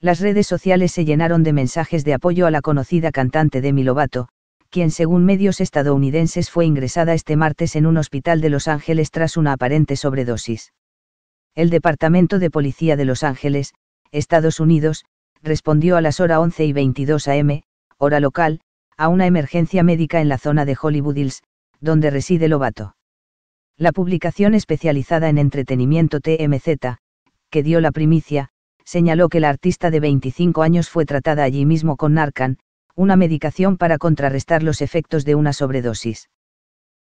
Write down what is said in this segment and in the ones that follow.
Las redes sociales se llenaron de mensajes de apoyo a la conocida cantante Demi Lovato, quien según medios estadounidenses fue ingresada este martes en un hospital de Los Ángeles tras una aparente sobredosis. El Departamento de Policía de Los Ángeles, Estados Unidos, respondió a las horas 11 y 22 am, hora local, a una emergencia médica en la zona de Hollywood Hills, donde reside Lobato. La publicación especializada en entretenimiento TMZ, que dio la primicia, señaló que la artista de 25 años fue tratada allí mismo con Narcan, una medicación para contrarrestar los efectos de una sobredosis.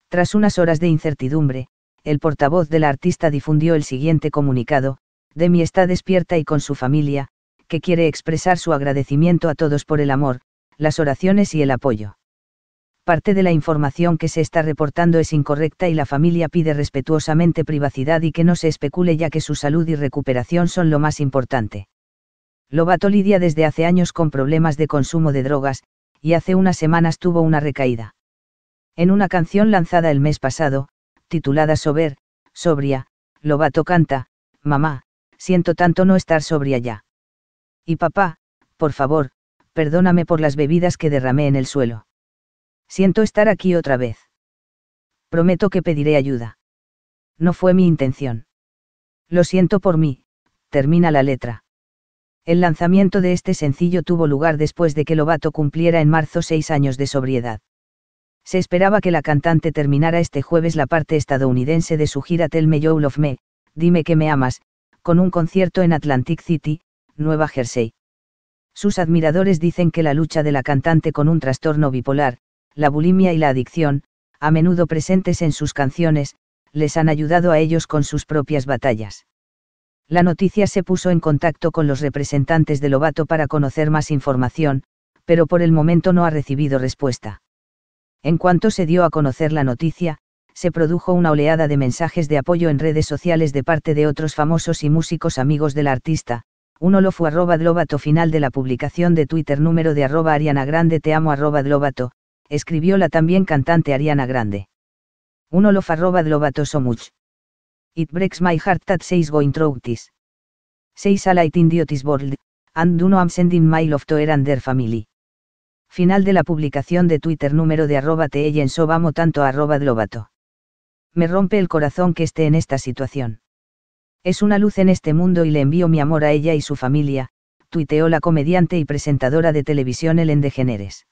Tras unas horas de incertidumbre, el portavoz de la artista difundió el siguiente comunicado, Demi está despierta y con su familia, que quiere expresar su agradecimiento a todos por el amor, las oraciones y el apoyo parte de la información que se está reportando es incorrecta y la familia pide respetuosamente privacidad y que no se especule ya que su salud y recuperación son lo más importante. Lobato lidia desde hace años con problemas de consumo de drogas, y hace unas semanas tuvo una recaída. En una canción lanzada el mes pasado, titulada Sober, Sobria, Lobato canta, Mamá, siento tanto no estar sobria ya. Y papá, por favor, perdóname por las bebidas que derramé en el suelo. Siento estar aquí otra vez. Prometo que pediré ayuda. No fue mi intención. Lo siento por mí, termina la letra. El lanzamiento de este sencillo tuvo lugar después de que Lobato cumpliera en marzo seis años de sobriedad. Se esperaba que la cantante terminara este jueves la parte estadounidense de su gira Tell Me You Love Me, Dime que me amas, con un concierto en Atlantic City, Nueva Jersey. Sus admiradores dicen que la lucha de la cantante con un trastorno bipolar, la bulimia y la adicción, a menudo presentes en sus canciones, les han ayudado a ellos con sus propias batallas. La noticia se puso en contacto con los representantes de Lobato para conocer más información, pero por el momento no ha recibido respuesta. En cuanto se dio a conocer la noticia, se produjo una oleada de mensajes de apoyo en redes sociales de parte de otros famosos y músicos amigos del artista, uno lo fue arroba Lobato final de la publicación de Twitter número de arroba Ariana Grande te amo arroba Lobato, escribió la también cantante Ariana Grande. Uno lo farroba Lobato so much. It breaks my heart that seis going through this. a light world, and uno am sending my love to her and their family. Final de la publicación de Twitter número de arroba te en tanto arroba Me rompe el corazón que esté en esta situación. Es una luz en este mundo y le envío mi amor a ella y su familia, tuiteó la comediante y presentadora de televisión Ellen DeGeneres.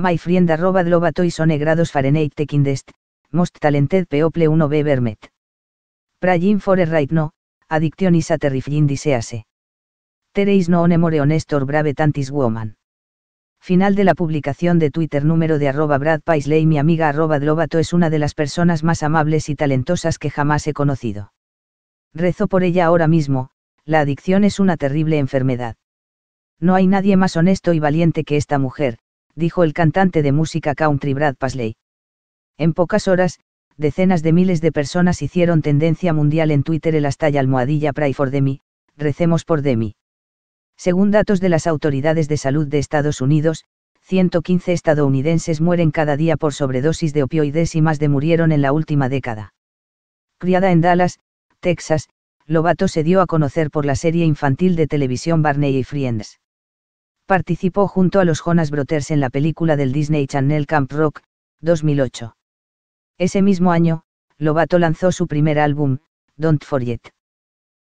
My friend arroba Y y grados Fahrenheit the kindest, most talented people uno b vermet. Prayin for a no, addiction is a terrifying disease. There is no more honest or brave tantis woman. Final de la publicación de Twitter número de arroba Brad Paisley mi amiga arroba es una de las personas más amables y talentosas que jamás he conocido. Rezo por ella ahora mismo, la adicción es una terrible enfermedad. No hay nadie más honesto y valiente que esta mujer, dijo el cantante de música country Brad Pasley. En pocas horas, decenas de miles de personas hicieron tendencia mundial en Twitter el hashtag almohadilla Pray for Demi, recemos por Demi. Según datos de las autoridades de salud de Estados Unidos, 115 estadounidenses mueren cada día por sobredosis de opioides y más de murieron en la última década. Criada en Dallas, Texas, Lobato se dio a conocer por la serie infantil de televisión Barney y Friends participó junto a los Jonas Brothers en la película del Disney Channel Camp Rock, 2008. Ese mismo año, Lovato lanzó su primer álbum, Don't Forget.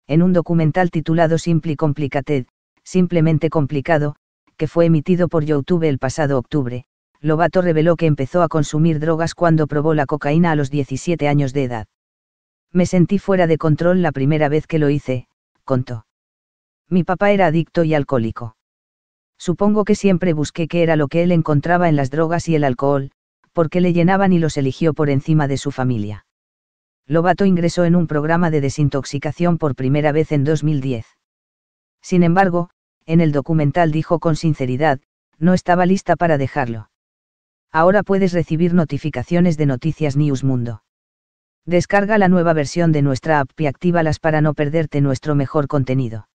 En un documental titulado Simply Complicated, Simplemente Complicado, que fue emitido por YouTube el pasado octubre, Lovato reveló que empezó a consumir drogas cuando probó la cocaína a los 17 años de edad. Me sentí fuera de control la primera vez que lo hice, contó. Mi papá era adicto y alcohólico. Supongo que siempre busqué qué era lo que él encontraba en las drogas y el alcohol, porque le llenaban y los eligió por encima de su familia. Lobato ingresó en un programa de desintoxicación por primera vez en 2010. Sin embargo, en el documental dijo con sinceridad, no estaba lista para dejarlo. Ahora puedes recibir notificaciones de Noticias News Mundo. Descarga la nueva versión de nuestra app y actívalas para no perderte nuestro mejor contenido.